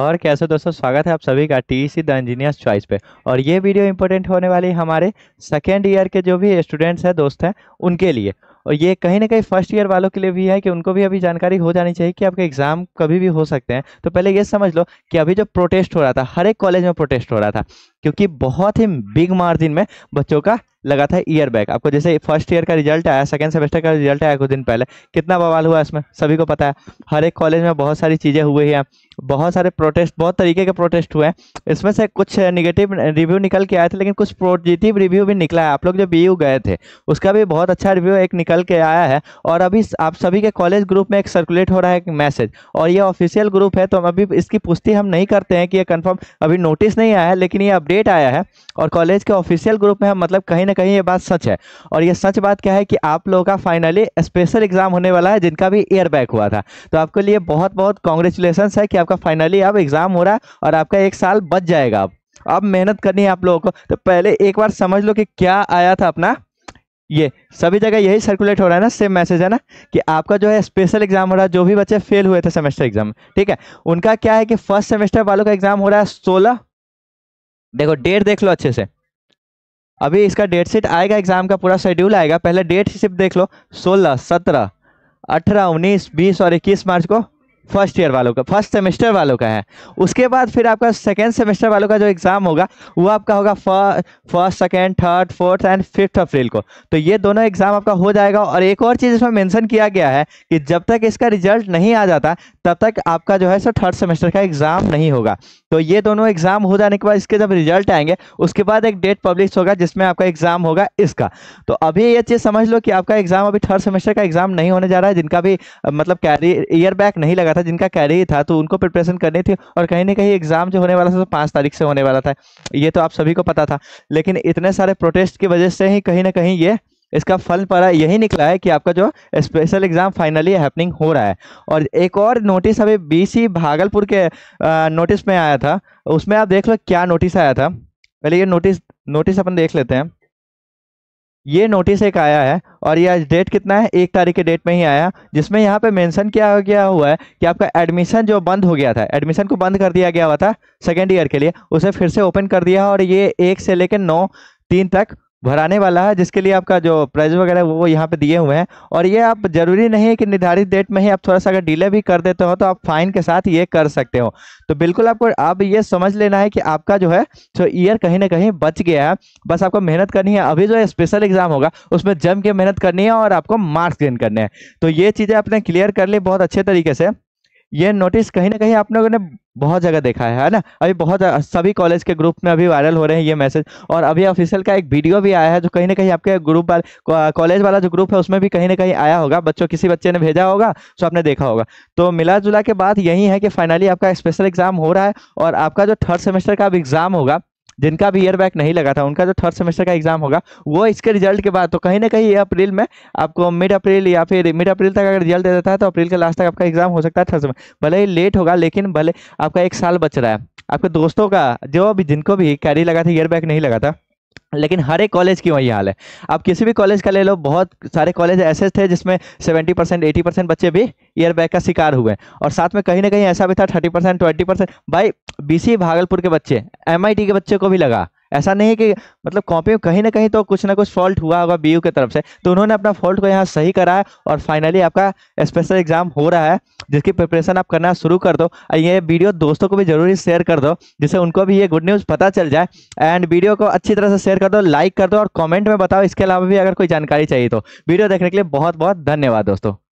और कैसे दोस्तों स्वागत है आप सभी का T C the engineers choice पे और ये वीडियो इंपॉर्टेंट होने वाली हमारे सेकेंड ईयर के जो भी स्टूडेंट्स हैं दोस्त हैं उनके लिए और ये कहीं ना कहीं फर्स्ट ईयर वालों के लिए भी है कि उनको भी अभी जानकारी हो जानी चाहिए कि आपके एग्जाम कभी भी हो सकते हैं तो पहले ये समझ लो कि अभी जो प्रोटेस्ट हो रहा था हर एक कॉलेज में प्रोटेस्ट हो रहा था क्योंकि बहुत ही बिग मार्जिन में बच्चों का लगा था ईयर बैक आपको जैसे फर्स्ट ईयर का रिजल्ट आया सेकेंड सेमेस्टर का रिजल्ट आया कुछ दिन पहले कितना बवाल हुआ इसमें सभी को पता है हर एक कॉलेज में बहुत सारी चीज़ें हुई हैं बहुत सारे प्रोटेस्ट बहुत तरीके के प्रोटेस्ट हुए इसमें से कुछ निगेटिव रिव्यू निकल के आए थे लेकिन कुछ पॉजिटिव रिव्यू भी निकला है आप लोग जो बी गए थे उसका भी बहुत अच्छा रिव्यू एक निकल के आया है और अभी आप सभी के कॉलेज ग्रुप में एक सर्कुलेट हो रहा है एक मैसेज और ये ऑफिशियल ग्रुप है तो हम अभी इसकी पुष्टि हम नहीं करते हैं कि ये कन्फर्म अभी नोटिस नहीं आया है लेकिन ये अपडेट आया है और कॉलेज के ऑफिशियल ग्रुप में हम मतलब कहीं ना कहीं ये बात सच है और ये सच बात क्या है कि आप लोगों का फाइनली स्पेशल एग्जाम होने वाला है जिनका भी एयर बैक हुआ था तो आपके लिए बहुत बहुत कॉन्ग्रेचुलेसन है कि आप आपका फाइनली अब एग्जाम हो रहा है और आपका एक साल बच जाएगा अब अब मेहनत करनी है आप लोगों को तो पहले एक बार समझ लो कि क्या आया था अपना ये सभी जगह यही सर्कुलेट हो रहा है ना सेम मैसेज है ना कि आपका जो है स्पेशल एग्जाम हो रहा है जो भी बच्चे फेल हुए थे सेमेस्टर एग्जाम ठीक है उनका क्या है कि फर्स्ट सेमेस्टर वालों का एग्जाम हो रहा है सोलह देखो डेट देख लो अच्छे से अभी इसका डेट शीट आएगा एग्जाम का पूरा शेड्यूल आएगा पहले डेट सिर्फ देख लो सोलह सत्रह अठारह उन्नीस बीस और इक्कीस मार्च को फर्स्ट ईयर वालों का फर्स्ट सेमेस्टर वालों का है उसके बाद फिर आपका सेकेंड सेमेस्टर वालों का जो एग्ज़ाम होगा वो आपका होगा first second third fourth and fifth April को तो ये दोनों एग्ज़ाम आपका हो जाएगा और एक और चीज़ इसमें मेंशन किया गया है कि जब तक इसका रिजल्ट नहीं आ जाता तब तक आपका जो है सो थर्ड सेमेस्टर का एग्ज़ाम नहीं होगा तो ये दोनों एग्जाम हो जाने के बाद इसके जब रिजल्ट आएंगे उसके बाद एक डेट पब्लिश होगा जिसमें आपका एग्जाम होगा इसका तो अभी ये चीज़ समझ लो कि आपका एग्जाम अभी थर्ड सेमेस्टर का एग्जाम नहीं होने जा रहा है जिनका भी मतलब कैरी ईयर बैक नहीं लगा था जिनका कैरी था तो उनको प्रिपरेशन करनी थी और कहीं ना कहीं एग्जाम जो होने वाला था तो तारीख से होने वाला था ये तो आप सभी को पता था लेकिन इतने सारे प्रोटेस्ट की वजह से ही कहीं ना कहीं ये इसका फल पड़ा यही निकला है कि आपका जो स्पेशल एग्ज़ाम फाइनली हैपनिंग हो रहा है और एक और नोटिस अभी बीसी भागलपुर के नोटिस में आया था उसमें आप देख लो क्या नोटिस आया था पहले ये नोटिस नोटिस अपन देख लेते हैं ये नोटिस एक आया है और ये डेट कितना है एक तारीख के डेट में ही आया जिसमें यहाँ पे मेंशन किया हो गया हुआ है कि आपका एडमिशन जो बंद हो गया था एडमिशन को बंद कर दिया गया हुआ था सेकेंड ईयर के लिए उसे फिर से ओपन कर दिया और ये एक से लेकर नौ तीन तक भराने वाला है जिसके लिए आपका जो प्राइस वगैरह वो यहाँ पे दिए हुए हैं और ये आप जरूरी नहीं है कि निर्धारित डेट में ही आप थोड़ा सा अगर डिले भी कर देते हो तो आप फाइन के साथ ये कर सकते हो तो बिल्कुल आपको आप ये समझ लेना है कि आपका जो है जो ईयर कहीं ना कहीं बच गया है बस आपको मेहनत करनी है अभी जो स्पेशल एग्जाम होगा उसमें जम के मेहनत करनी है और आपको मार्क्स गेन करने हैं तो ये चीज़ें आपने क्लियर कर ली बहुत अच्छे तरीके से ये नोटिस कहीं ना कहीं आप लोगों ने बहुत जगह देखा है है ना अभी बहुत सभी कॉलेज के ग्रुप में अभी वायरल हो रहे हैं ये मैसेज और अभी ऑफिशियल का एक वीडियो भी आया है जो कहीं ना कहीं आपके ग्रुप वाले कॉलेज वाला जो ग्रुप है उसमें भी कहीं ना कहीं आया होगा बच्चों किसी बच्चे ने भेजा होगा सो तो आपने देखा होगा तो मिला जुला के बाद यही है कि फाइनली आपका स्पेशल एग्जाम हो रहा है और आपका जो थर्ड सेमेस्टर का अब एग्जाम होगा जिनका भी ईयर बैक नहीं लगा था उनका जो थर्ड सेमेस्टर का एग्जाम होगा वो इसके रिजल्ट के बाद तो कहीं ना कहीं अप्रैल में आपको मिड अप्रैल या फिर मिड अप्रैल तक अगर रिजल्ट दे देता है तो अप्रैल के लास्ट तक आपका एग्जाम हो सकता है थर्ड सेमेस्टर भले ही लेट होगा लेकिन भले आपका एक साल बच रहा है आपके दोस्तों का जो भी जिनको भी कैरी लगा था ईयर बैक नहीं लगा था लेकिन हर एक कॉलेज की वही हाल है आप किसी भी कॉलेज का ले लो बहुत सारे कॉलेज ऐसे थे जिसमें 70 परसेंट एटी परसेंट बच्चे भी ईयर बैग का शिकार हुए और साथ में कहीं ना कहीं ऐसा भी था थर्टी परसेंट ट्वेंटी परसेंट भाई बी भागलपुर के बच्चे एम के बच्चे को भी लगा ऐसा नहीं कि मतलब कॉपी में कहीं ना कहीं तो कुछ ना कुछ फॉल्ट हुआ होगा बी के तरफ से तो उन्होंने अपना फॉल्ट को यहाँ सही करा है और फाइनली आपका स्पेशल एग्जाम हो रहा है जिसकी प्रिपरेशन आप करना शुरू कर दो ये वीडियो दोस्तों को भी जरूरी शेयर कर दो जिससे उनको भी ये गुड न्यूज़ पता चल जाए एंड वीडियो को अच्छी तरह से शेयर कर दो लाइक कर दो और कॉमेंट में बताओ इसके अलावा भी अगर कोई जानकारी चाहिए तो वीडियो देखने के लिए बहुत बहुत धन्यवाद दोस्तों